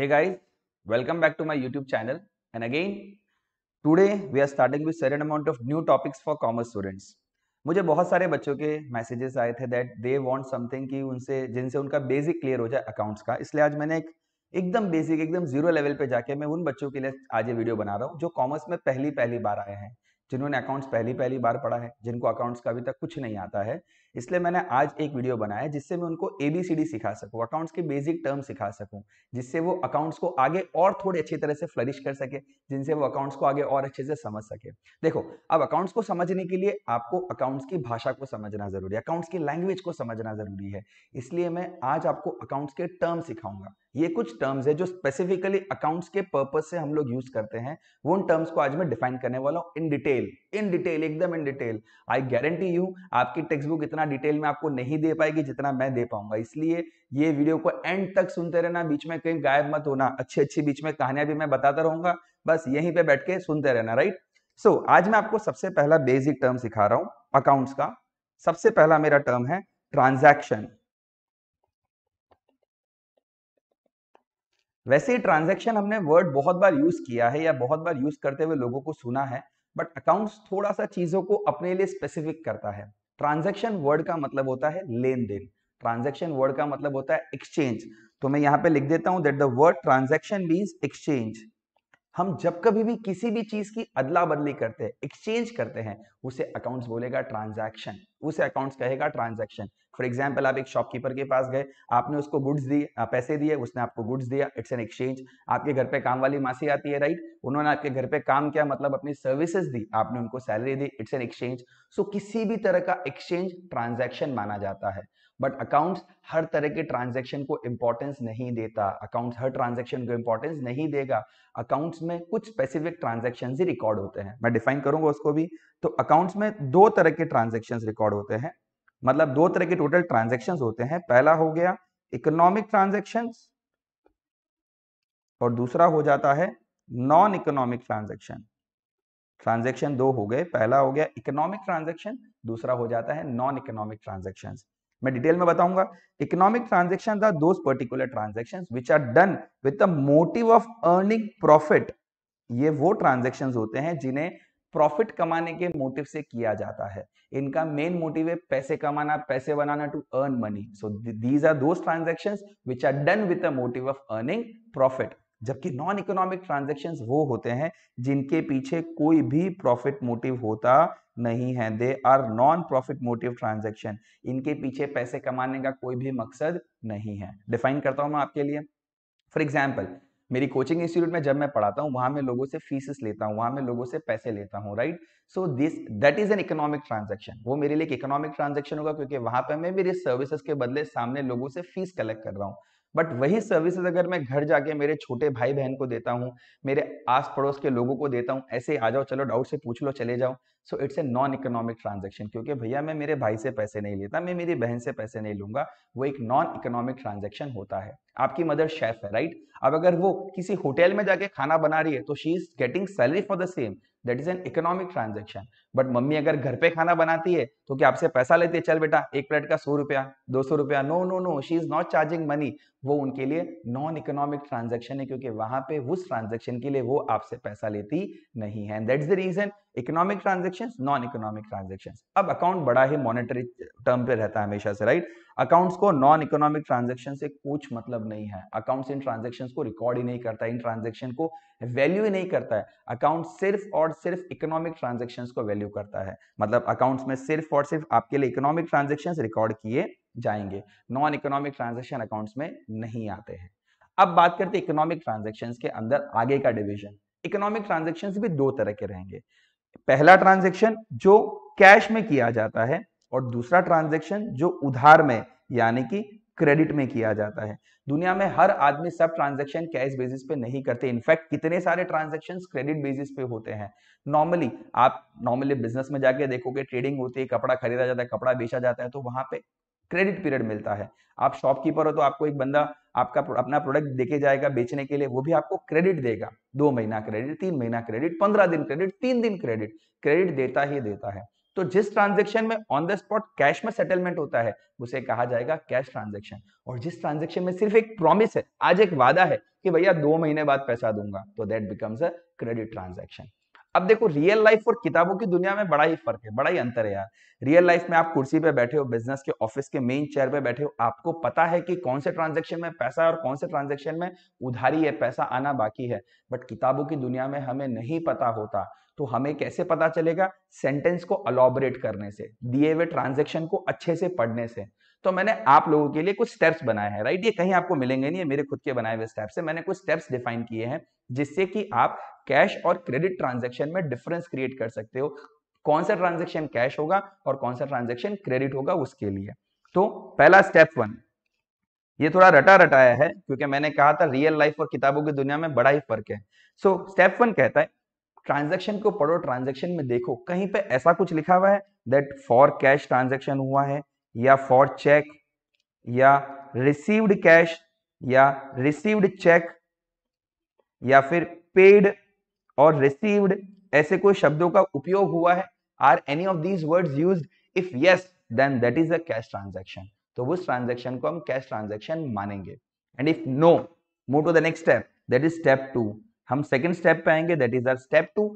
hey guys welcome back to my youtube channel and again today we are starting with certain amount of new topics for commerce students मुझे बहुत सारे बच्चों के messages आए थे that they want something कि उनसे जिनसे उनका बेसिक क्लियर हो जाए अकाउंट्स का इसलिए आज मैंने एक एकदम बेसिक एकदम जीरो लेवल पे जाके मैं उन बच्चों के लिए आज ये वीडियो बना रहा हूँ जो कॉमर्स में पहली पहली बार आए हैं जिन्होंने अकाउंट्स पहली पहली बार पढ़ा है जिनको अकाउंट्स का अभी तक कुछ नहीं आता है इसलिए मैंने आज एक वीडियो बनाया जिससे मैं उनको एबीसीडी सिखा सकूँ अकाउंट्स के बेसिक टर्म सिखा सकूं जिससे वो अकाउंट्स को आगे और थोड़ी अच्छी तरह से फ्लरिश कर सके जिनसे वो अकाउंट्स को आगे और अच्छे से समझ सके देखो अब अकाउंट्स को समझने के लिए आपको अकाउंट्स की भाषा को समझना जरूरी है अकाउंट्स की लैंग्वेज को समझना जरूरी है इसलिए मैं आज आपको अकाउंट्स के टर्म सिखाऊंगा ये कुछ टर्म्स है जो स्पेसिफिकली अकाउंट्स के पर्पज से हम लोग यूज करते हैं वो उन टर्म्स को आज मैं डिफाइन करने वाला हूँ इन डिटेल इन डिटेल एकदम in detail I guarantee you आपकी टेक्स्ट बुक इतना डिटेल में आपको नहीं दे पाएगी जितना मैं दे पाऊंगा इसलिए ये वीडियो को एंड तक सुनते रहना बीच में कहीं गायब मत होना अच्छी अच्छी बीच में कहानियां भी मैं बताता रहूंगा बस यहीं पर बैठ के सुनते रहना राइट सो so, आज मैं आपको सबसे पहला बेसिक टर्म सिखा रहा हूँ अकाउंट्स का सबसे पहला मेरा टर्म है ट्रांजेक्शन वैसे ट्रांजेक्शन हमने वर्ड बहुत बार यूज किया है या बहुत बार यूज करते हुए लोगों को सुना है बट अकाउंट्स थोड़ा सा चीजों को अपने लिए स्पेसिफिक करता है ट्रांजेक्शन वर्ड का मतलब होता है लेन देन ट्रांजेक्शन वर्ड का मतलब होता है एक्सचेंज तो मैं यहाँ पे लिख देता हूँ that the word transaction means exchange हम जब कभी भी किसी भी चीज की अदला बदली करते हैं एक्सचेंज करते हैं उसे अकाउंट्स बोलेगा ट्रांजैक्शन उसे अकाउंट्स कहेगा ट्रांजैक्शन फॉर एग्जाम्पल आप एक शॉपकीपर के पास गए आपने उसको गुड्स दिए पैसे दिए उसने आपको गुड्स दिया इट्स एन एक्सचेंज आपके घर पे काम वाली मासी आती है राइट उन्होंने आपके घर पे काम किया मतलब अपनी सर्विसेज दी आपने उनको सैलरी दी इट्स एन एक्सचेंज सो किसी भी तरह का एक्सचेंज ट्रांजेक्शन माना जाता है बट अकाउंट्स हर तरह के ट्रांजेक्शन को इंपॉर्टेंस नहीं देता अकाउंट्स हर ट्रांजेक्शन को इंपॉर्टेंस नहीं देगा अकाउंट्स में कुछ स्पेसिफिक ट्रांजेक्शन ही रिकॉर्ड होते हैं मैं डिफाइन करूंगा उसको भी तो अकाउंट्स में दो तरह के ट्रांजेक्शन रिकॉर्ड होते हैं मतलब दो तरह के टोटल ट्रांजेक्शन होते हैं पहला हो गया इकोनॉमिक ट्रांजेक्शन और दूसरा हो जाता है नॉन इकोनॉमिक ट्रांजेक्शन ट्रांजेक्शन दो हो गए पहला हो गया इकोनॉमिक ट्रांजेक्शन दूसरा हो जाता है नॉन इकोनॉमिक ट्रांजेक्शन मैं डिटेल में बताऊंगा economic transaction are those particular transaction which are done with the motive of earning profit ये वो ट्रांजेक्शन होते हैं जिन्हें प्रॉफिट कमाने के मोटिव से किया जाता है इनका मेन मोटिव है पैसे कमाना पैसे बनाना to earn money so these are those transaction which are done with motive of earning profit जबकि नॉन इकोनॉमिक ट्रांजेक्शन वो होते हैं जिनके पीछे कोई भी प्रॉफिट मोटिव होता नहीं है they are non profit motive transaction इनके पीछे पैसे कमाने का कोई भी मकसद नहीं है डिफाइन करता हूं मैं आपके लिए फॉर एग्जाम्पल मेरी कोचिंग इंस्टीट्यूट में जब मैं पढ़ाता हूँ वहां मैं लोगों से फीसिस लेता हूँ वहां मैं लोगों से पैसे लेता हूँ right so this that is an economic transaction वो मेरे लिए एक इकोनॉमिक ट्रांजेक्शन होगा क्योंकि वहां पर मैं मेरे सर्विसेज के बदले सामने लोगों से फीस कलेक्ट कर रहा हूँ बट वही सर्विसेज अगर मैं घर जाके मेरे छोटे भाई बहन को देता हूँ मेरे आस पड़ोस के लोगों को देता हूँ ऐसे आ जाओ चलो डाउट से पूछ लो चले जाओ so it's a non economic transaction क्योंकि भैया मैं मेरे भाई से पैसे नहीं लेता मैं मेरी बहन से पैसे नहीं लूंगा वो एक नॉन इकोनॉमिक ट्रांजेक्शन होता है आपकी मदर शेफ है राइट अब अगर वो किसी होटल में जाके खाना बना रही है तो she is getting salary for the same that is an economic transaction but mummy अगर घर पे खाना बनाती है तो क्या आपसे पैसा लेती है चल बेटा एक प्लेट का सौ रुपया दो सौ रुपया no no no she is not charging money वो उनके लिए नॉन इकोनॉमिक ट्रांजेक्शन है क्योंकि वहां पे उस ट्रांजेक्शन के लिए वो आपसे पैसा लेती नहीं है is the reason economic transaction transaction non economic transaction अब अकाउंट बड़ा ही मॉनिटरी टर्म पे रहता है हमेशा से राइट अकाउंट्स को नॉन इकोनॉमिक ट्रांजेक्शन से कुछ मतलब नहीं है अकाउंट्स इन ट्रांजेक्शन को रिकॉर्ड ही नहीं करता इन ट्रांजेक्शन को वैल्यू ही नहीं करता है अकाउंट सिर्फ और सिर्फ इकोनॉमिक ट्रांजेक्शन को वैल्यू करता है मतलब अकाउंट्स में सिर्फ और सिर्फ आपके लिए इकोनॉमिक ट्रांजेक्शन रिकॉर्ड किए जाएंगे नॉन इकोनॉमिक ट्रांजेक्शन अकाउंट्स में नहीं आते हैं अब बात करते हैं इकोनॉमिक ट्रांजेक्शन के अंदर आगे का डिविजन इकोनॉमिक ट्रांजेक्शन भी दो तरह के रहेंगे पहला ट्रांजेक्शन जो कैश में किया जाता है और दूसरा ट्रांजेक्शन जो उधार में यानी कि क्रेडिट में किया जाता है दुनिया में हर आदमी सब ट्रांजेक्शन कैश बेसिस पे नहीं करते इनफैक्ट कितने सारे ट्रांजेक्शन क्रेडिट बेसिस पे होते हैं नॉर्मली आप नॉर्मली बिजनेस में जाके देखोगे ट्रेडिंग होती है कपड़ा खरीदा जाता है कपड़ा बेचा जाता है तो वहां पे क्रेडिट पीरियड मिलता है आप शॉपकीपर हो तो आपको एक बंदा आपका अपना प्रोडक्ट देके जाएगा बेचने के लिए वो भी आपको क्रेडिट देगा दो महीना क्रेडिट तीन महीना क्रेडिट पंद्रह दिन क्रेडिट तीन दिन क्रेडिट क्रेडिट देता ही देता है तो जिस ट्रांजेक्शन में ऑन द स्पॉट कैश में सेटलमेंट होता है उसे कहा जाएगा कैश ट्रांजेक्शन और जिस ट्रांजेक्शन में सिर्फ एक प्रॉमिस है आज एक वादा है कि भैया दो महीने बाद पैसा दूंगा तो that becomes a credit transaction अब देखो रियल लाइफ और किताबों की दुनिया में बड़ा ही फर्क है बड़ा ही अंतर है यार रियल लाइफ में आप कुर्सी पे बैठे हो बिजनेस के ऑफिस के मेन चेयर पे बैठे हो आपको पता है कि कौन से ट्रांजेक्शन में पैसा है और कौन से ट्रांजेक्शन में उधारी है पैसा आना बाकी है बट किताबों की दुनिया में हमें नहीं पता होता तो हमें कैसे पता चलेगा सेंटेंस को अलॉबरेट करने से दिए हुए ट्रांजेक्शन को अच्छे से पढ़ने से तो मैंने आप लोगों के लिए कुछ स्टेप्स बनाए हैं राइट ये कहीं आपको मिलेंगे नहीं मेरे खुद के बनाए हुए स्टेप्स है मैंने कुछ स्टेप्स डिफाइन किए हैं जिससे कि आप कैश और क्रेडिट ट्रांजेक्शन में डिफरेंस क्रिएट कर सकते हो कौन सा ट्रांजेक्शन कैश होगा और कौन सा ट्रांजेक्शन क्रेडिट होगा उसके लिए तो पहला स्टेप वन ये थोड़ा रटा रटाया है क्योंकि मैंने कहा था रियल लाइफ और किताबों की दुनिया में बड़ा ही फर्क है सो स्टेप वन कहता है ट्रांजेक्शन को पढ़ो ट्रांजेक्शन में देखो कहीं पे ऐसा कुछ लिखा हुआ है दैट फॉर कैश ट्रांजेक्शन हुआ है या फॉर चेक या रिसीव्ड कैश या रिसीव्ड चेक या फिर पेड और रिसीव्ड ऐसे कोई शब्दों का उपयोग हुआ है are any of these words used if yes then that is a cash transaction तो उस ट्रांजैक्शन को हम कैश ट्रांजैक्शन मानेंगे and if no move to the next step that is step two हम सेकेंड स्टेप पे आएंगे that is our step two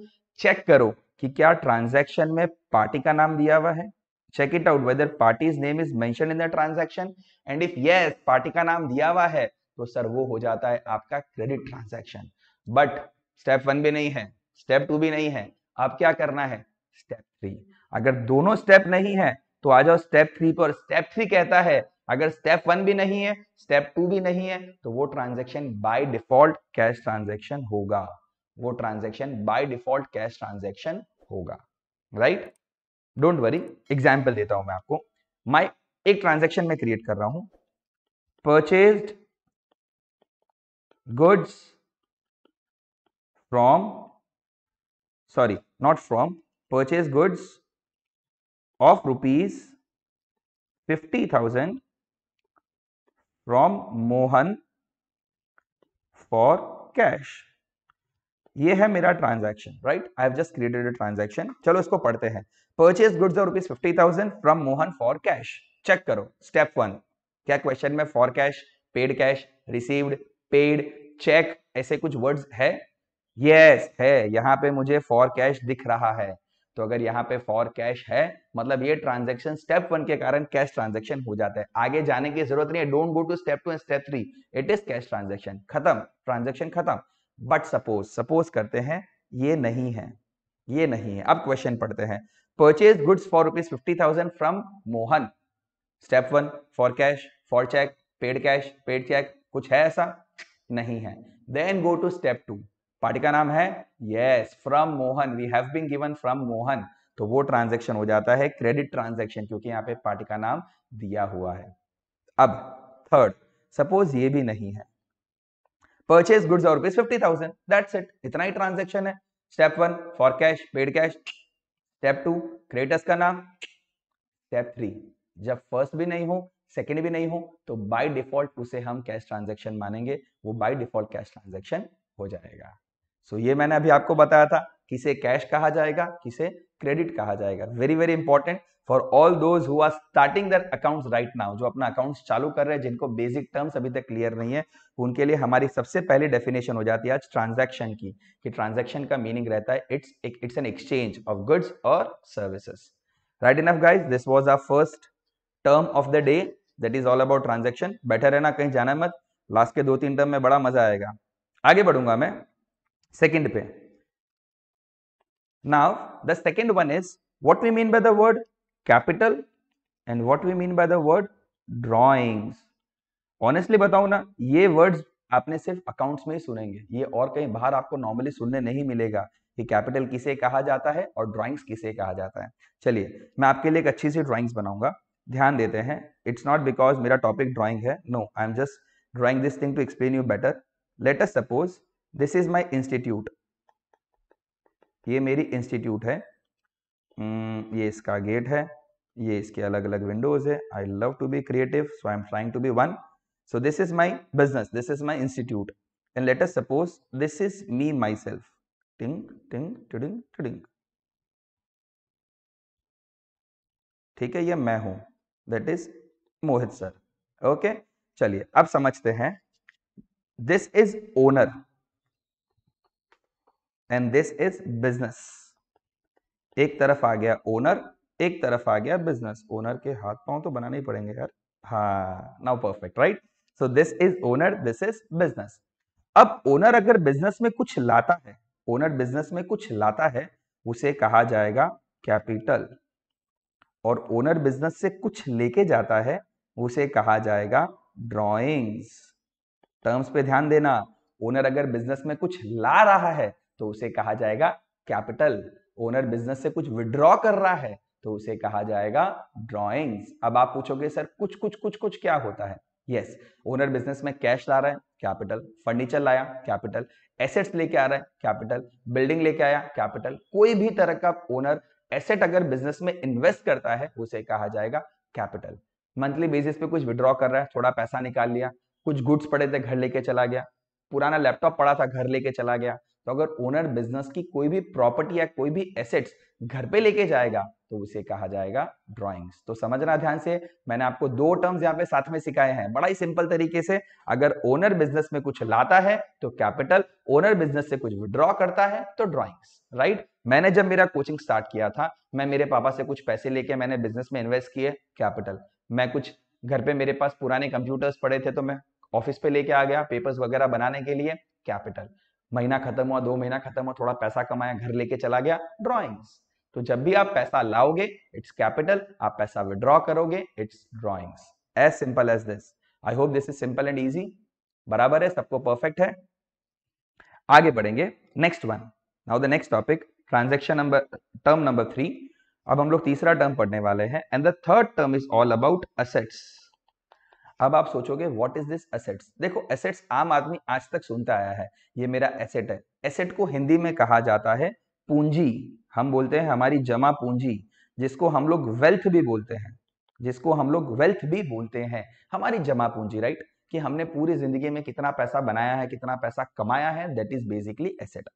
check करो कि क्या ट्रांजेक्शन में पार्टी का नाम दिया हुआ है check it out whether party's name is mention in the transaction and if yes party का नाम दिया हुआ है तो सर वो हो जाता है आपका credit transaction but step one भी नहीं है स्टेप टू भी नहीं है आप क्या करना है स्टेप थ्री अगर दोनों स्टेप नहीं है तो आ जाओ स्टेप थ्री पर स्टेप थ्री कहता है अगर स्टेप वन भी नहीं है स्टेप टू भी नहीं है तो वो transaction by default cash transaction होगा वो transaction by default cash transaction होगा right right? Don't worry example देता हूं मैं आपको माई एक ट्रांजेक्शन में क्रिएट कर रहा हूं purchase goods from sorry not from purchase goods of rupees fifty thousand from Mohan for cash ये है मेरा transaction right I have just created a transaction चलो इसको पढ़ते हैं purchase goods of rupees fifty thousand from Mohan for cash check करो step one क्या question में for cash paid cash received paid check ऐसे कुछ वर्ड्स है यस yes, है यहाँ पे मुझे फॉर कैश दिख रहा है तो अगर यहाँ पे फॉर कैश है मतलब ये ट्रांजेक्शन स्टेप वन के कारण कैश ट्रांजेक्शन हो जाता है आगे जाने की जरूरत नहीं है don't go to step two and step three it is cash transaction खत्म ट्रांजेक्शन खत्म बट सपोज सपोज करते हैं ये नहीं है ये नहीं है अब क्वेश्चन पढ़ते हैं purchase goods for rupees fifty thousand from Mohan step one for cash for check paid cash paid check कुछ है ऐसा नहीं है then go to step two party का नाम है yes from Mohan we have been given from Mohan तो वो ट्रांजेक्शन हो जाता है क्रेडिट ट्रांजेक्शन क्योंकि यहाँ पे पार्टी का नाम दिया हुआ है अब थर्ड सपोज ये भी नहीं है परचेज गुड्स और rupees fifty thousand that's it इतना ही ट्रांजेक्शन है step one for cash paid cash step two creditors का नाम स्टेप थ्री जब फर्स्ट भी नहीं हो सेकेंड भी नहीं हो तो बाई डिफॉल्ट उसे हम कैश ट्रांजेक्शन मानेंगे वो बाई डिफॉल्ट कैश ट्रांजेक्शन हो जाएगा सो so, ये मैंने अभी आपको बताया था किसे कैश कहा जाएगा किसे क्रेडिट कहा जाएगा very very important for all those who are starting their accounts right now जो अपना अकाउंट्स चालू कर रहे हैं जिनको बेसिक टर्म्स अभी तक क्लियर नहीं है उनके लिए हमारी सबसे पहले डेफिनेशन हो जाती है आज ट्रांजैक्शन की कि ट्रांजैक्शन का मीनिंग रहता है it's it's an exchange of goods और services right enough guys this was our first term of the day that is all about transaction better रहना कहीं जाना मत लास्ट के दो तीन टर्म में बड़ा मजा आएगा आगे बढ़ूंगा मैं सेकेंड पे Now, the second one is what we mean by the word capital and what we mean by the word drawings. Honestly बताओ ना ये words आपने सिर्फ अकाउंट्स में ही सुनेंगे ये और कहीं बाहर आपको नॉर्मली सुनने नहीं मिलेगा कि कैपिटल किसे कहा जाता है और ड्राइंग्स किसे कहा जाता है चलिए मैं आपके लिए एक अच्छी सी ड्राइंग्स बनाऊंगा ध्यान देते हैं इट्स नॉट बिकॉज मेरा टॉपिक ड्राइंग है no I am just drawing this thing to explain you better let us suppose this is my institute कि ये मेरी इंस्टीट्यूट है हम्म, ये इसका गेट है ये इसके अलग अलग विंडोज है I love to be creative so I am trying to be one so this is my business this is my institute and let suppose this is me myself टिंग टिंग टिंग टिंग ठीक है ये मैं हूं that is Mohit sir okay चलिए अब समझते हैं this is owner and this is business एक तरफ आ गया ओनर एक तरफ आ गया बिजनेस ओनर के हाथ पांव तो बनाने ही पड़ेंगे यार हाँ now perfect right so this is owner this is business अब ओनर अगर बिजनेस में कुछ लाता है ओनर बिजनेस में कुछ लाता है उसे कहा जाएगा कैपिटल और ओनर बिजनेस से कुछ लेके जाता है उसे कहा जाएगा ड्रॉइंग्स टर्म्स पे ध्यान देना ओनर अगर बिजनेस में कुछ ला रहा है तो उसे कहा जाएगा कैपिटल ओनर बिजनेस से कुछ विड्रॉ कर रहा है तो उसे कहा जाएगा ड्रॉइंग्स अब आप पूछोगे सर कुछ कुछ कुछ कुछ क्या होता है यस ओनर बिजनेस में कैश ला रहा है कैपिटल फर्नीचर लाया कैपिटल एसेट्स लेके आ रहा है कैपिटल बिल्डिंग लेके आया कैपिटल कोई भी तरह का ओनर एसेट अगर बिजनेस में इन्वेस्ट करता है उसे कहा जाएगा कैपिटल मंथली बेसिस पे कुछ विड्रॉ कर रहा है थोड़ा पैसा निकाल लिया कुछ गुड्स पड़े थे घर लेके चला गया पुराना लैपटॉप पड़ा था घर लेके चला गया तो अगर ओनर बिजनेस की कोई भी प्रॉपर्टी या कोई भी एसेट्स घर पे लेके जाएगा तो उसे कहा जाएगा ड्राइंग्स तो समझना ध्यान से मैंने आपको दो टर्म्स यहाँ पे साथ में सिखाए हैं बड़ा ही सिंपल तरीके से अगर ओनर बिजनेस में कुछ लाता है तो कैपिटल ओनर बिजनेस से कुछ विड्रॉ करता है तो ड्राइंग्स राइट मैंने जब मेरा कोचिंग स्टार्ट किया था मैं मेरे पापा से कुछ पैसे लेके मैंने बिजनेस में इन्वेस्ट किए कैपिटल मैं कुछ घर पे मेरे पास पुराने कंप्यूटर्स पड़े थे तो मैं ऑफिस पे लेके आ गया पेपर्स वगैरह बनाने के लिए कैपिटल महीना खत्म हुआ दो महीना खत्म हुआ थोड़ा पैसा कमाया घर लेके चला गया ड्रॉइंग्स तो जब भी आप पैसा लाओगे इट्स कैपिटल आप पैसा विड्रॉ करोगे it's drawings as simple as this I hope this is simple and easy बराबर है सबको परफेक्ट है आगे बढ़ेंगे next one now the next topic transaction number term number three अब हम लोग तीसरा टर्म पढ़ने वाले हैं and the third term is all about assets अब आप सोचोगे व्हाट इज दिस एसेट्स देखो एसेट्स आम आदमी आज तक सुनता आया है ये मेरा एसेट है एसेट को हिंदी में कहा जाता है पूंजी हम बोलते हैं हमारी जमा पूंजी जिसको हम लोग वेल्थ भी बोलते हैं जिसको हम लोग वेल्थ भी बोलते हैं हमारी जमा पूंजी राइट कि हमने पूरी जिंदगी में कितना पैसा बनाया है कितना पैसा कमाया है that is basically asset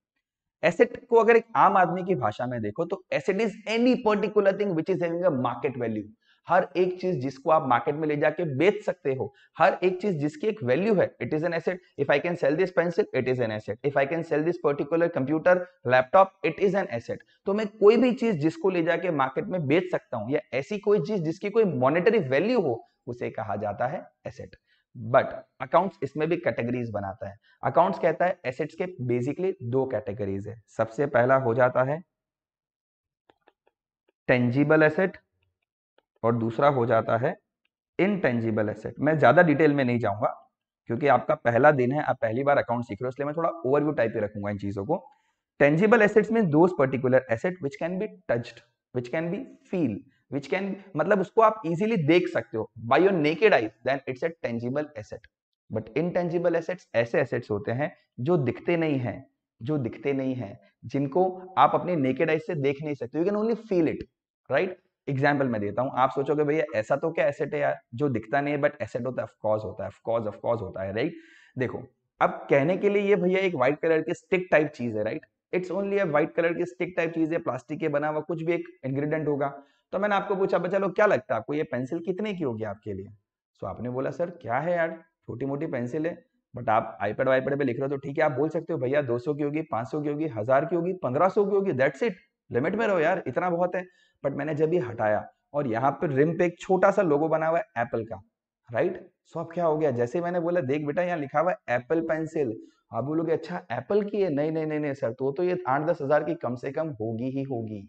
asset को अगर एक आम आदमी की भाषा में देखो तो asset is any particular thing which is having a market value हर एक चीज जिसको आप मार्केट में ले जाके बेच सकते हो हर एक चीज जिसकी एक वैल्यू है it is an asset if I can sell this pencil it is an asset if I can sell this particular computer laptop it is an asset तो मैं कोई भी चीज जिसको ले जाके मार्केट में बेच सकता हूं या ऐसी कोई चीज जिसकी कोई मॉनिटरी वैल्यू हो उसे कहा जाता है एसेट बट अकाउंट्स इसमें भी कैटेगरीज बनाता है अकाउंट्स कहता है एसेट्स के बेसिकली दो कैटेगरीज है सबसे पहला हो जाता है टेंजिबल एसेट और दूसरा हो जाता है इनटेंजिबल एसेट मैं ज़्यादा डिटेल में नहीं जाऊंगा क्योंकि आपका पहला दिन है आप पहली बार अकाउंट सीख रहे हो इसलिए मैं थोड़ा ओवरव्यू टाइप ही रखूंगा इन चीज़ों को टेंजिबल एसेट्स में those particular asset which can be touched which can be feel which can मतलब उसको आप इजीली देख सकते हो by your naked eyes then it's a tangible asset but intangible assets ऐसे एसेट्स होते हैं जो दिखते नहीं है जो दिखते नहीं है जिनको आप अपने नेकेड आइज से देख नहीं सकते you can only feel it right example मैं देता हूँ आप सोचोगे भैया ऐसा तो क्या एसेट है यार जो दिखता नहीं है बट एसेट होता है ऑफकोर्स होता है ऑफकोर्स ऑफकोर्स होता है राइट देखो अब कहने के लिए ये भैया एक व्हाइट कलर की स्टिक टाइप चीज है right it's only a white colour की स्टिक टाइप चीज है प्लास्टिक के बना हुआ कुछ भी एक इंग्रेडिएंट होगा तो मैंने आपको पूछा चलो क्या लगता है आपको ये पेंसिल कितने की होगी आपके लिए सो आपने बोला सर क्या है यार छोटी मोटी पेंसिल है बट आप आईपेड वाईपेड पे लिख रहे हो तो ठीक है आप बोल सकते हो भैया 200 की होगी 500 की होगी हजार की होगी 1500 की होगी दैट्स इट लिमिट में रहो यार इतना बहुत है बट मैंने जब भी हटाया और यहाँ पर रिम पे एक छोटा सा लोगो बना हुआ है एप्पल का राइट सो अब क्या हो गया जैसे मैंने बोला देख बेटा यहाँ लिखा हुआ है एप्पल पेंसिल आप बोलोगे अच्छा एप्पल की है नहीं नहीं नहीं नहीं सर तो तो ये आठ दस हजार की कम से कम होगी ही होगी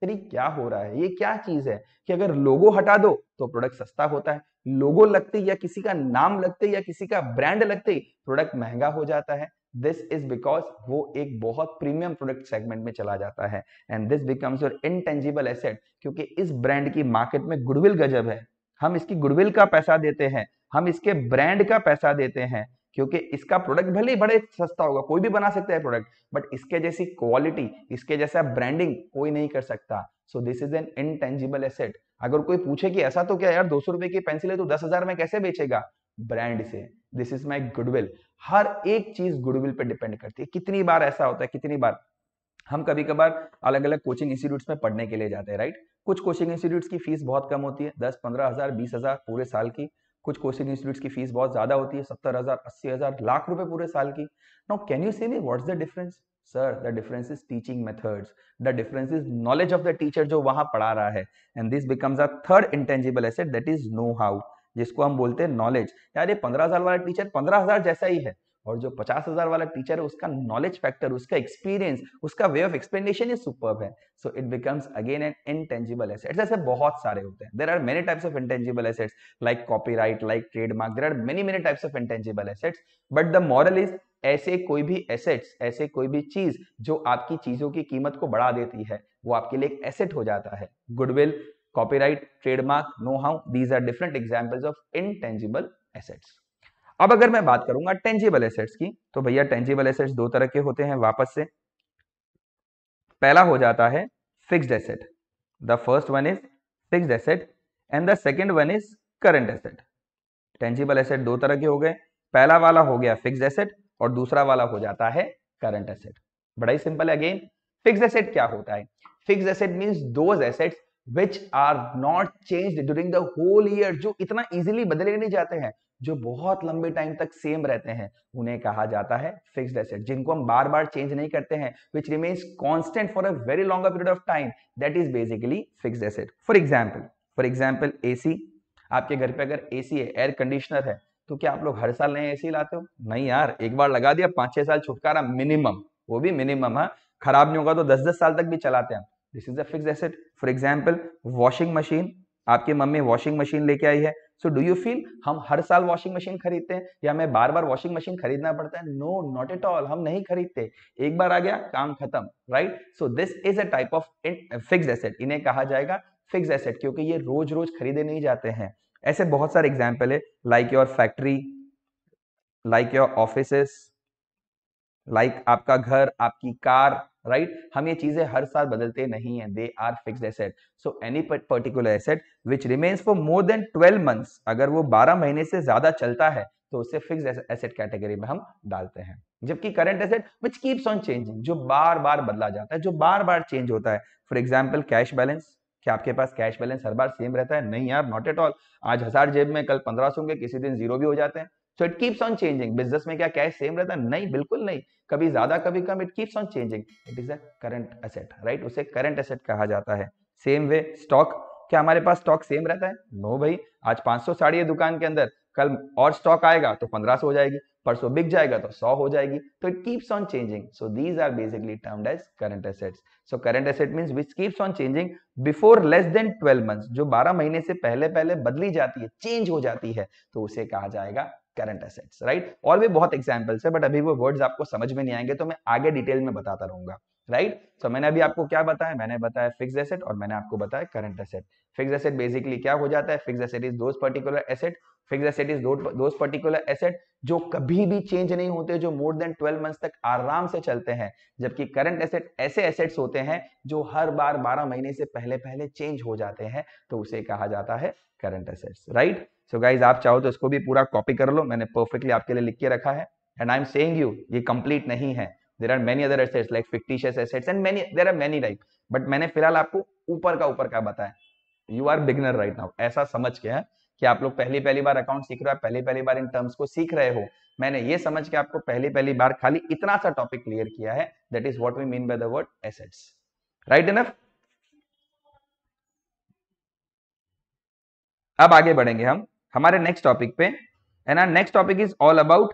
फिर क्या हो रहा है ये क्या चीज है कि अगर लोगो हटा दो तो प्रोडक्ट सस्ता होता है लोगो लगते या किसी का नाम लगते या किसी का ब्रांड लगते प्रोडक्ट महंगा हो जाता है दिस इज बिकॉज वो एक बहुत प्रीमियम प्रोडक्ट सेगमेंट में चला जाता है and this becomes your intangible asset क्योंकि इस ब्रांड की मार्केट में गुडविल गजब है हम इसकी गुडविल का पैसा देते हैं हम इसके ब्रांड का पैसा देते हैं क्योंकि इसका प्रोडक्ट भले ही बड़े सस्ता होगा कोई भी बना सकता है प्रोडक्ट बट इसके जैसी क्वालिटी इसके जैसा ब्रांडिंग कोई नहीं कर सकता so this is an intangible asset अगर कोई पूछे कि ऐसा तो क्या यार दो सौ रुपए की पेंसिल है तो दस हजार में कैसे बेचेगा ब्रांड से दिस इज माई गुडविल हर एक चीज गुडविल पे डिपेंड करती है कितनी बार ऐसा होता है कितनी बार हम कभी कभार अलग अलग कोचिंग इंस्टीट्यूट्स में पढ़ने के लिए जाते हैं राइट कुछ कोचिंग इंस्टीट्यूट्स की फीस बहुत कम होती है दस पंद्रह हजार बीस हजार पूरे साल की कुछ कोचिंग इंस्टीट्यूट्स की फीस बहुत ज्यादा होती है सत्तर हजार अस्सी हजार लाख रुपए पूरे साल की no can you see me what's the difference sir the difference is teaching methods the difference is knowledge of the teacher जो वहां पढ़ा रहा है and this becomes a third intangible asset that is know how जिसको हम बोलते हैं knowledge यार ये पंद्रह हजार वाला टीचर पंद्रह हजार जैसा ही है और जो पचास हजार वाला टीचर है उसका नॉलेज फैक्टर उसका एक्सपीरियंस उसका वे ऑफ एक्सप्लेनेशन ही सुपर है so it becomes again an intangible asset ऐसे बहुत सारे होते हैं there are many types of intangible assets like copyright like trademark there are many many types of intangible assets but the moral is ऐसे कोई भी assets ऐसे कोई भी चीज जो आपकी चीजों की कीमत को बढ़ा देती है वो आपके लिए एक एसेट हो जाता है goodwill copyright trademark know how these are different examples of intangible assets अब अगर मैं बात करूंगा टेंजिबल एसेट्स की तो भैया टेंजिबल एसेट्स दो तरह के होते हैं वापस से पहला हो जाता है fixed asset the first one is fixed asset and the second one is current asset tangible asset दो तरह के हो गए पहला वाला हो गया फिक्स्ड एसेट और दूसरा वाला हो जाता है करंट एसेट बड़ा ही सिंपल है अगेन फिक्स्ड एसेट क्या होता है fixed asset means those assets which are not change during the whole year जो इतना इजिली बदले नहीं जाते हैं जो बहुत लंबे टाइम तक सेम रहते हैं उन्हें कहा जाता है फिक्स्ड एसेट जिनको हम बार बार चेंज नहीं करते हैं which remains constant for a very long period of time that is basically fixed asset for example for example AC आपके घर पे अगर एसी है एयर कंडीशनर है तो क्या आप लोग हर साल नए ए लाते हो नहीं यार एक बार लगा दिया पांच छह साल छुटकारा मिनिमम वो भी मिनिमम है हाँ, खराब नहीं होगा तो दस दस साल तक भी चलाते हैं this is a fix asset for example washing machine आपके मम्मी वॉशिंग मशीन लेके आई है सो डू यू फील हम हर साल वॉशिंग मशीन खरीदते हैं या हमें बार बार वॉशिंग मशीन खरीदना पड़ता है नो नॉट एट ऑल हम नहीं खरीदते एक बार आ गया काम खत्म right so this is a type of fix asset इन्हें कहा जाएगा फिक्स एसेट क्योंकि ये रोज रोज खरीदे नहीं जाते हैं ऐसे बहुत सारे एग्जाम्पल है like your factory like your office like आपका घर आपकी कार राइट right? हम ये चीजें हर साल बदलते नहीं है they are fix asset so any particular asset which remains for more than twelve months अगर वो बारह महीने से ज्यादा चलता है तो उसे फिक्स एसेट कैटेगरी में हम डालते हैं जबकि current asset which keeps on changing जो बार बार बदला जाता है जो बार बार चेंज होता है फॉर एग्जाम्पल कैश बैलेंस क्या आपके पास कैश बैलेंस हर बार सेम रहता है नहीं यार नॉट एट ऑल आज हजार जेब में कल पंद्रह सौ होंगे किसी दिन जीरो भी हो जाते हैं so it keeps on changing business में क्या कैश सेम रहता है नहीं बिल्कुल नहीं कभी ज्यादा कभी कम it keeps on changing it is a current asset right उसे करंट एसेट कहा जाता है सेम वे स्टॉक क्या हमारे पास स्टॉक सेम रहता है नो भाई आज 500 साड़ी है दुकान के अंदर कल और स्टॉक आएगा तो 1500 हो जाएगी परसों बिक जाएगा तो 100 हो जाएगी तो it keeps on changing so these are basically termed as current assets so current asset means which keeps on changing before less than 12 months जो 12 महीने से पहले पहले बदली जाती है चेंज हो जाती है तो उसे कहा जाएगा करंट एसेट्स राइट और भी बहुत एग्जाम्पल्स है बट अभी वो वर्ड्स आपको समझ में नहीं आएंगे तो मैं आगे डिटेल में बताता रहूंगा राइट right? सो so, मैंने अभी आपको क्या बताया मैंने बताया फिक्स एसेट और मैंने आपको बताया current asset fix asset basically क्या हो जाता है fix asset is those particular asset fix asset is those particular asset जो कभी भी चेंज नहीं होते जो मोर देन 12 मंथ्स तक आराम से चलते हैं जबकि करंट एसेट ऐसे एसेट्स होते हैं जो हर बार 12 महीने से पहले पहले चेंज हो जाते हैं तो उसे कहा जाता है current assets right right? So so guys आप चाहो तो इसको भी पूरा कॉपी कर लो मैंने परफेक्टली आपके लिए लिख के रखा है and I am saying you ये कंप्लीट नहीं है there are many other assets like fictitious assets and many there are many type but मैंने फिलहाल आपको ऊपर का ऊपर का बताया you are beginner right now ऐसा समझ के है कि आप लोग पहली पहली बार अकाउंट सीख रहे हो पहली पहली बार इन टर्म्स को सीख रहे हो मैंने ये समझ के आपको पहली पहली बार खाली इतना सा टॉपिक क्लियर किया है that is what we mean by the word assets right enough अब आगे बढ़ेंगे हम हमारे नेक्स्ट टॉपिक पे है ना next topic is all about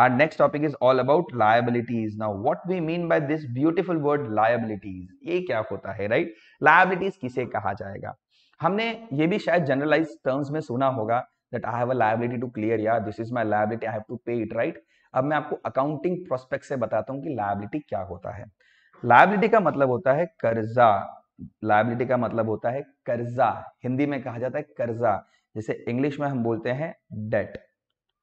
our next topic is all about liabilities now what we mean by this beautiful word liabilities ये क्या होता है राइट right लायबिलिटीज किसे कहा जाएगा हमने ये भी शायद जनरलाइज टर्म्स में सुना होगा that I have a liability to clear यार this is my liability I have to pay it right अब मैं आपको अकाउंटिंग प्रोस्पेक्ट से बताता हूँ कि लायबिलिटी क्या होता है लायबिलिटी का मतलब होता है कर्जा लाइबिलिटी का मतलब होता है कर्जा हिंदी में कहा जाता है कर्जा जैसे इंग्लिश में हम बोलते हैं डेट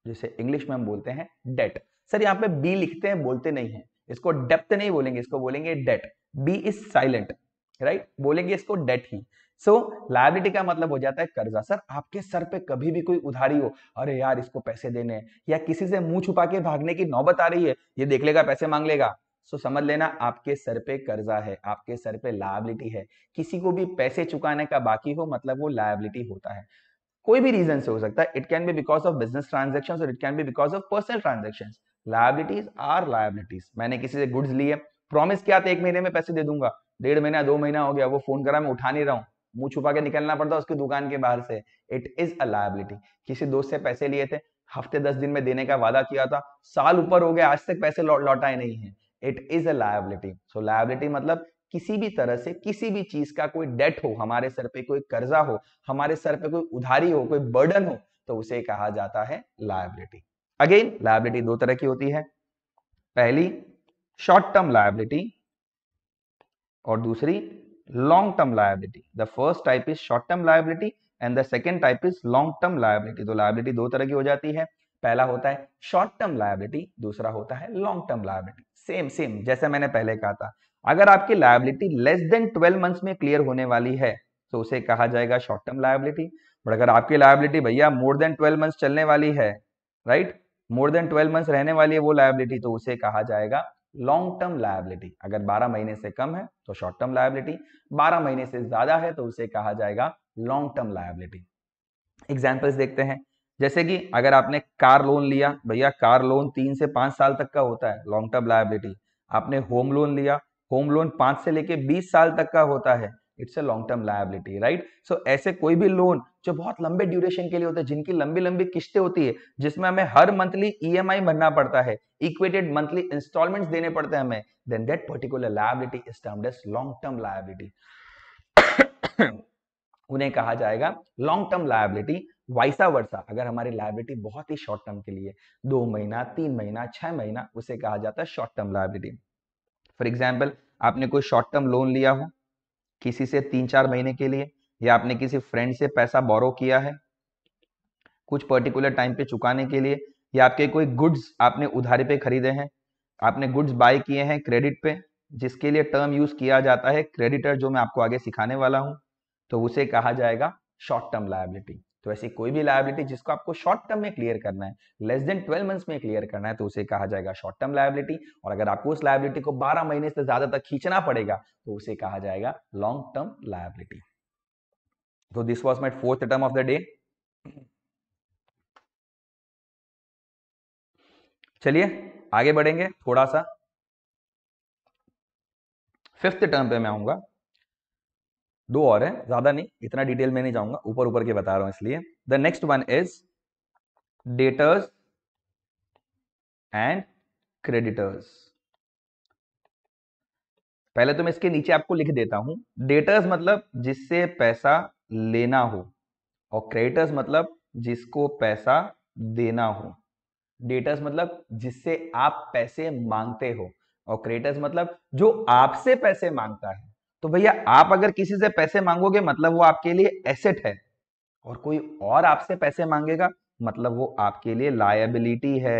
जैसे इंग्लिश में हम बोलते हैं डेट सर यहाँ पे बी लिखते हैं बोलते नहीं है इसको डेप्थ नहीं बोलेंगे इसको बोलेंगे debt B is silent right बोलेंगे इसको डेट ही सो so, लाइबिलिटी का मतलब हो जाता है कर्जा सर आपके सर पे कभी भी कोई उधारी हो अरे यार इसको पैसे देने या किसी से मुंह छुपा के भागने की नौबत आ रही है ये देख लेगा पैसे मांग लेगा सो समझ लेना आपके सर पे कर्जा है आपके सर पे लाइबिलिटी है किसी को भी पैसे चुकाने का बाकी हो मतलब वो लाइबिलिटी होता है कोई भी रीजन से हो सकता है it can be because of business transaction और it can be because of personal transaction liabilities are liabilities मैंने किसी से गुड्स लिए प्रॉमिस किया था एक महीने में पैसे दे दूंगा डेढ़ महीना दो महीना हो गया वो फोन करा मैं उठा नहीं रहा हूँ मुंह छुपा के निकलना पड़ता उसकी दुकान के बाहर से इट इज अ लाइबिलिटी किसी दोस्त से पैसे लिए थे हफ्ते दस दिन में देने का वादा किया था साल ऊपर हो गया आज तक पैसे लौटाए नहीं है it is a liability so liability मतलब किसी भी तरह से किसी भी चीज का कोई डेट हो हमारे सर पे कोई कर्जा हो हमारे सर पे कोई उधारी हो कोई बर्डन हो तो उसे कहा जाता है लाइबिलिटी अगेन लाइबिलिटी दो तरह की होती है पहली शॉर्ट टर्म लाइबिलिटी और दूसरी long term liability the first type is short term liability and the second type is long term liability तो लाइबिलिटी दो तरह की हो जाती है पहला होता है शॉर्ट टर्म लाइबिलिटी दूसरा होता है long term liability same same जैसे मैंने पहले कहा था अगर आपकी liability less than twelve months में क्लियर होने वाली है तो उसे कहा जाएगा शॉर्ट टर्म लाइबिलिटी बट अगर आपकी लाइबिलिटी भैया मोर देन ट्वेल्व मंथ्स चलने वाली है right more than twelve months रहने वाली है वो लाइबिलिटी तो उसे कहा जाएगा लॉन्ग टर्म लाइबिलिटी अगर 12 महीने से कम है तो शॉर्ट टर्म लाइबिलिटी 12 महीने से ज्यादा है तो उसे कहा जाएगा लॉन्ग टर्म लाइबिलिटी एग्जाम्पल्स देखते हैं जैसे कि अगर आपने कार लोन लिया भैया कार लोन तीन से पांच साल तक का होता है लॉन्ग टर्म लाइबिलिटी आपने होम लोन लिया होम लोन पांच से लेके बीस साल तक का होता है it's a long term liability right so ऐसे कोई भी लोन जो बहुत लंबे ड्यूरेशन के लिए होता है जिनकी लंबी लंबी किस्तें होती है जिसमें हमें हर मंथली आई e भरना पड़ता है इक्वेटेड मंथली इंस्टॉलमेंट देने पड़ते हैं हमें then that particular liability is termed as long term liability उन्हें कहा जाएगा long term liability vice versa अगर हमारी लाइबिलिटी बहुत ही शॉर्ट टर्म के लिए दो महीना तीन महीना छह महीना उसे कहा जाता है short term liability for example आपने कोई शॉर्ट टर्म लोन लिया हो किसी से तीन चार महीने के लिए या आपने किसी फ्रेंड से पैसा बोरो किया है कुछ पर्टिकुलर टाइम पे चुकाने के लिए या आपके कोई गुड्स आपने उधारी पे खरीदे हैं आपने गुड्स बाय किए हैं क्रेडिट पे जिसके लिए टर्म यूज किया जाता है क्रेडिटर जो मैं आपको आगे सिखाने वाला हूं तो उसे कहा जाएगा शॉर्ट टर्म लाइबिलिटी तो ऐसी कोई भी लाइबिलिटी जिसको आपको शॉर्ट टर्म में क्लियर करना है लेस देन ट्वेल्व मंथ्स में क्लियर करना है तो उसे कहा जाएगा शॉर्ट टर्म लाइबिलिटी और अगर आपको उस लाइबिलिटी को बारह महीने से ज्यादा तक खींचना पड़ेगा तो उसे कहा जाएगा लॉन्ग टर्म लाइबिलिटी तो this was my fourth term of the day चलिए आगे बढ़ेंगे थोड़ा सा फिफ्थ टर्म पे मैं आऊंगा दो और हैं ज्यादा नहीं इतना डिटेल में नहीं जाऊंगा ऊपर ऊपर के बता रहा हूं इसलिए the next one is debtors and creditors पहले तो मैं इसके नीचे आपको लिख देता हूं डेटर्स मतलब जिससे पैसा लेना हो और क्रेडिटर्स मतलब जिसको पैसा देना हो डेटर्स मतलब जिससे आप पैसे मांगते हो और क्रेडिटर्स मतलब जो आपसे पैसे मांगता है तो भैया आप अगर किसी से पैसे मांगोगे मतलब वो आपके लिए एसेट है और कोई और आपसे पैसे मांगेगा मतलब वो आपके लिए लायबिलिटी है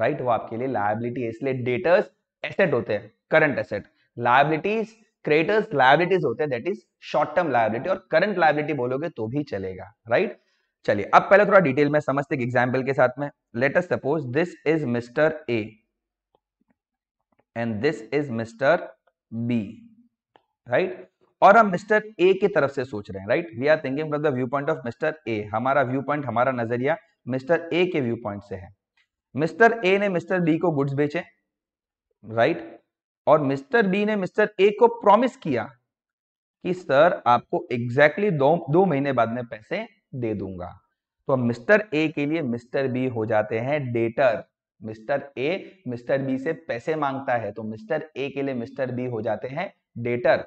राइट वो आपके लिए लायबिलिटी है इसलिए डेटर्स एसेट होते हैं current asset liabilities creditors liabilities होते हैं that is short term liability और करंट लायबिलिटी बोलोगे तो भी चलेगा राइट चलिए अब पहले थोड़ा डिटेल में समझते एग्जाम्पल के साथ में let us suppose this is mister A and this is mister B right और हम मिस्टर ए की तरफ से सोच रहे हैं right we are thinking from the view point of mister A हमारा व्यू पॉइंट हमारा नजरिया मिस्टर ए के व्यू पॉइंट से है मिस्टर ए ने मिस्टर बी को गुड्स बेचे राइट और मिस्टर बी ने मिस्टर ए को प्रॉमिस किया कि सर आपको एग्जैक्टली exactly दो दो महीने बाद में पैसे दे दूंगा तो अब मिस्टर ए के लिए मिस्टर बी हो जाते हैं debtor mister A mister B से पैसे मांगता है तो मिस्टर ए के लिए मिस्टर बी हो जाते हैं debtor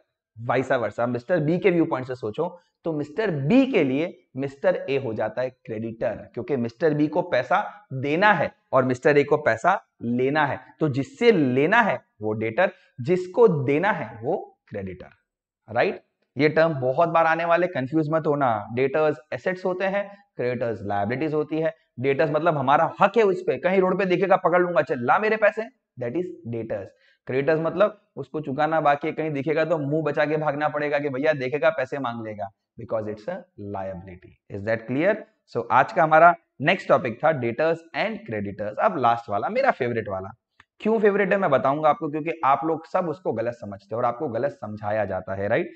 vice versa mister B के व्यू पॉइंट से सोचो तो मिस्टर बी के लिए मिस्टर ए हो जाता है क्रेडिटर क्योंकि मिस्टर बी को पैसा देना है और मिस्टर ए को पैसा लेना है तो जिससे लेना है वो डेटर जिसको देना है वो क्रेडिटर राइट ये टर्म बहुत बार आने वाले कंफ्यूज मत होना डेटर्स एसेट्स होते हैं क्रेडिटर्स लाइबिलिटीज होती है डेटर्स मतलब हमारा हक है उस पर कहीं रोड पे देखेगा पकड़ लूंगा चल ला मेरे पैसे दैट इज डेटर्स क्रेडिटर्स मतलब उसको चुकाना बाकी कहीं दिखेगा तो मुंह बचा के भागना पड़ेगा कि भैया देखेगा पैसे मांग लेगा because it's a liability is that clear so आज का हमारा नेक्स्ट टॉपिक था डेटर्स एंड क्रेडिटर्स अब लास्ट वाला मेरा फेवरेट वाला क्यों फेवरेट है मैं बताऊंगा आपको क्योंकि आप लोग सब उसको गलत समझते हो और आपको गलत समझाया जाता है राइट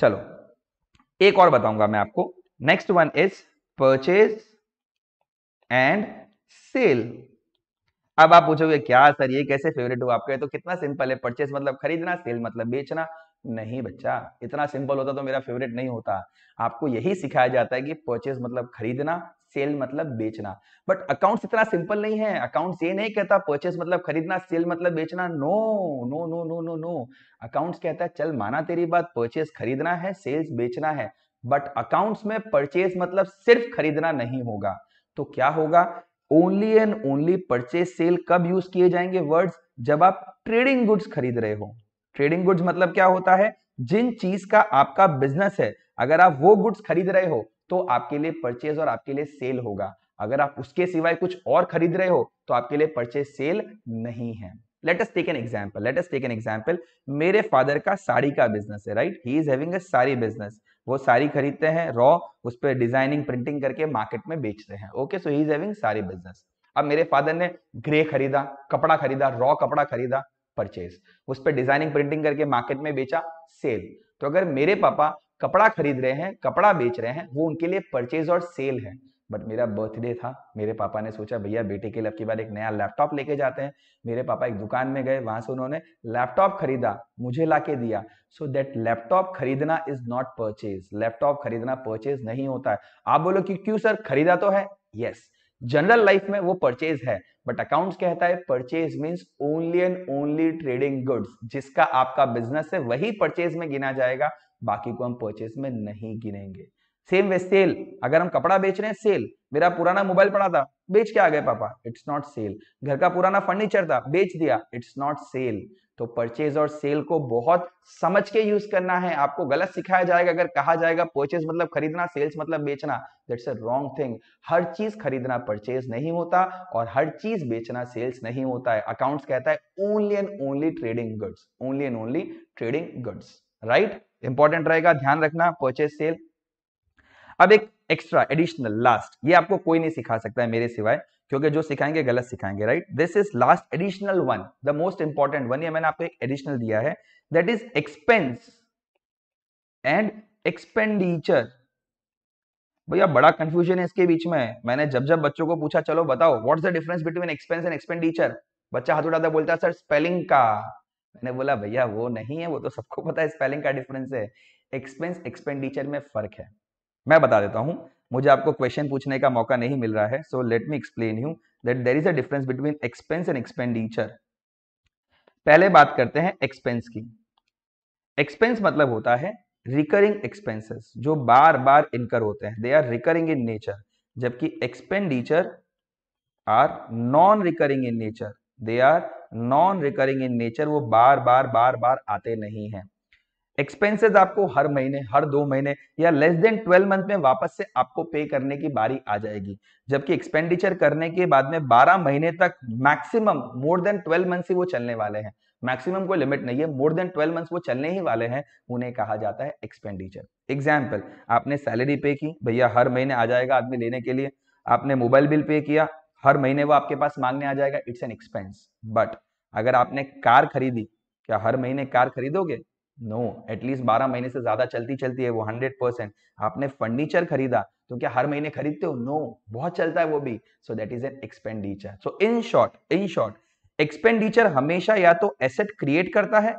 चलो एक और बताऊंगा मैं आपको next one is purchase and sale अब आप पूछोगे क्या सर ये कैसे फेवरेट हुआ आपके तो कितना सिंपल है परचेस मतलब खरीदना सेल मतलब बेचना नहीं बच्चा इतना सिंपल होता तो मेरा फेवरेट नहीं होता आपको यही सिखाया जाता है कि परचेस मतलब खरीदना सेल मतलब बेचना बट अकाउंट इतना सिंपल नहीं है अकाउंट ये नहीं कहता परचेस मतलब खरीदना सेल मतलब बेचना no no no no no no account कहता है चल माना तेरी बात परचेस खरीदना है सेल्स बेचना है बट अकाउंट्स में परचेस मतलब सिर्फ खरीदना नहीं होगा तो क्या होगा only and only purchase sale कब यूज किए जाएंगे वर्ड्स जब आप ट्रेडिंग गुड्स खरीद रहे हो ट्रेडिंग गुड्स मतलब क्या होता है जिन चीज का आपका बिजनेस है अगर आप वो गुड्स खरीद रहे हो तो आपके लिए परचेज और आपके लिए सेल होगा अगर आप उसके सिवाय कुछ और खरीद रहे हो तो आपके लिए परचेज सेल नहीं है let take an example let take an example मेरे फादर का साड़ी का बिजनेस है right he is having a sari business वो सारी खरीदते हैं रॉ उस पर डिजाइनिंग प्रिंटिंग करके मार्केट में बेचते हैं okay so he is having sari business अब मेरे फादर ने ग्रे खरीदा कपड़ा खरीदा रॉ कपड़ा खरीदा परचेज उस पर डिजाइनिंग प्रिंटिंग करके मार्केट में बेचा सेल तो अगर मेरे पापा कपड़ा खरीद रहे हैं कपड़ा बेच रहे हैं वो उनके लिए परचेज और सेल है बट मेरा बर्थडे था मेरे पापा ने सोचा भैया बेटे के लिए अब की बार एक नया लैपटॉप लेके जाते हैं मेरे पापा एक दुकान में गए वहां से उन्होंने लैपटॉप खरीदा मुझे ला के दिया सो दैट लैपटॉप खरीदना इज नॉट परचेज लैपटॉप खरीदना परचेज नहीं होता है आप बोलो कि क्यों सर खरीदा तो है यस yes. जनरल लाइफ में वो परचेज है बट अकाउंट्स कहता है purchase means only and only trading goods जिसका आपका बिजनेस है वही परचेज में गिना जाएगा बाकी को हम परचेज में नहीं गिनेंगे सेम वे सेल अगर हम कपड़ा बेच रहे हैं सेल मेरा पुराना मोबाइल पड़ा था बेच के आ गए पापा इट्स नॉट सेल घर का पुराना फर्नीचर था बेच दिया इट्स नॉट सेल तो परचेज और सेल को बहुत समझ के यूज करना है आपको गलत सिखाया जाएगा अगर कहा जाएगा परचेज मतलब खरीदना सेल्स मतलब बेचना दैट्स अ रॉन्ग थिंग हर चीज खरीदना परचेज नहीं होता और हर चीज बेचना सेल्स नहीं होता है अकाउंट्स कहता है only and only trading goods only and only trading goods right important रहेगा ध्यान रखना परचेज सेल अब एक एक्स्ट्रा एडिशनल लास्ट ये आपको कोई नहीं सिखा सकता है मेरे सिवाय क्योंकि जो सिखाएंगे गलत सिखाएंगे right this is last additional one the most important one ये मैंने आपको एक एडिशनल दिया है that is expense and expenditure भैया बड़ा कंफ्यूजन है इसके बीच में मैंने जब जब बच्चों को पूछा चलो बताओ is the difference between expense and expenditure बच्चा हाथ उठाता बोलता है सर स्पेलिंग का मैंने बोला भैया वो नहीं है वो तो सबको पता है स्पेलिंग का डिफरेंस है एक्सपेंस एक्सपेंडिचर में फर्क है मैं बता देता हूँ मुझे आपको क्वेश्चन पूछने का मौका नहीं मिल रहा है so let me explain you that there is a difference between expense and expenditure पहले बात करते हैं एक्सपेंस की एक्सपेंस मतलब होता है रिकरिंग एक्सपेंसेस जो बार बार इनकर होते हैं they are recurring in nature जबकि expenditure are non recurring in nature they are non recurring in nature वो बार बार बार बार आते नहीं हैं एक्सपेंसेस आपको हर महीने हर दो महीने या लेस देन ट्वेल्व मंथ में वापस से आपको पे करने की बारी आ जाएगी जबकि एक्सपेंडिचर करने के बाद में बारह महीने तक maximum more than twelve month ही वो चलने वाले हैं मैक्सिमम कोई लिमिट नहीं है मोर देन ट्वेल्व मंथ्स वो चलने ही वाले हैं उन्हें कहा जाता है एक्सपेंडिचर एग्जाम्पल आपने सैलरी पे की भैया हर महीने आ जाएगा आदमी लेने के लिए आपने मोबाइल बिल पे किया हर महीने वो आपके पास मांगने आ जाएगा इट्स एन एक्सपेंस बट अगर आपने कार खरीदी क्या हर महीने कार खरीदोगे नो no, एटलीस्ट बारह महीने से ज्यादा चलती चलती है वो हंड्रेड परसेंट आपने फर्नीचर खरीदा तो क्या हर महीने खरीदते हो नो no, बहुत चलता है वो भी so that is an expenditure so in short in short expenditure हमेशा या तो एसेट क्रिएट करता है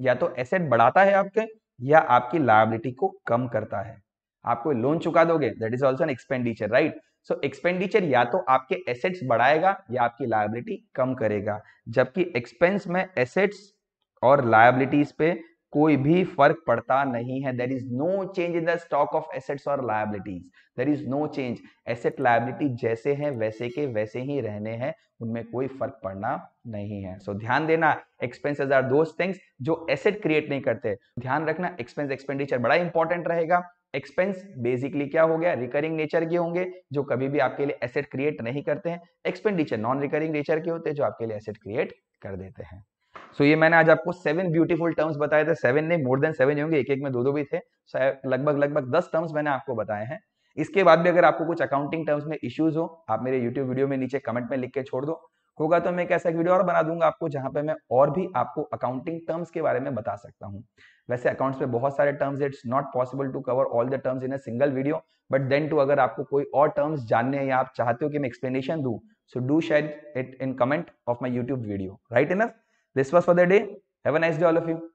या तो एसेट बढ़ाता है आपके या आपकी लाइबिलिटी को कम करता है आपको लोन चुका दोगे that is also an expenditure right so expenditure या तो आपके एसेट्स बढ़ाएगा या आपकी लाइबिलिटी कम करेगा जबकि एक्सपेंस में एसेट्स और लाइबिलिटीज पे कोई भी फर्क पड़ता नहीं है there is no change in the stock of assets और liabilities there is no change asset liability जैसे हैं वैसे के वैसे ही रहने हैं उनमें कोई फर्क पड़ना नहीं है सो so, ध्यान देना एक्सपेंसेस आर दोज थिंग्स जो एसेट क्रिएट नहीं करते ध्यान रखना एक्सपेंस एक्सपेंडिचर बड़ा इंपॉर्टेंट रहेगा एक्सपेंस बेसिकली क्या हो गया रिकरिंग नेचर के होंगे जो कभी भी आपके लिए एसेट क्रिएट नहीं करते हैं एक्सपेंडिचर नॉन रिकरिंग नेचर के होते हैं जो आपके लिए एसेट क्रिएट कर देते हैं सो so, ये मैंने आज आपको सेवन ब्यूटीफुल टर्म्स बताए थे सेवन नहीं मोर देन सेवन होंगे एक एक में दो दो भी थे लगभग लगभग दस टर्म्स मैंने आपको बताए हैं इसके बाद भी अगर आपको कुछ अकाउंटिंग टर्म्स में इश्यूज हो आप मेरे यूट्यूब वीडियो में नीचे कमेंट में लिख के छोड़ दो होगा तो मैं एक ऐसा एक वीडियो और बना दूंगा आपको जहां पे मैं और भी आपको अकाउंटिंग टर्म्स के बारे में बता सकता हूं वैसे अकाउंट्स में बहुत सारे terms it's not possible to cover all the terms in a single video but then too अगर आपको कोई और टर्म्स जानने हैं या आप चाहते हो कि मैं एक्सप्लेनेशन दू so do share it in comment of my YouTube video right enough This was for the day. Have a nice day all of you.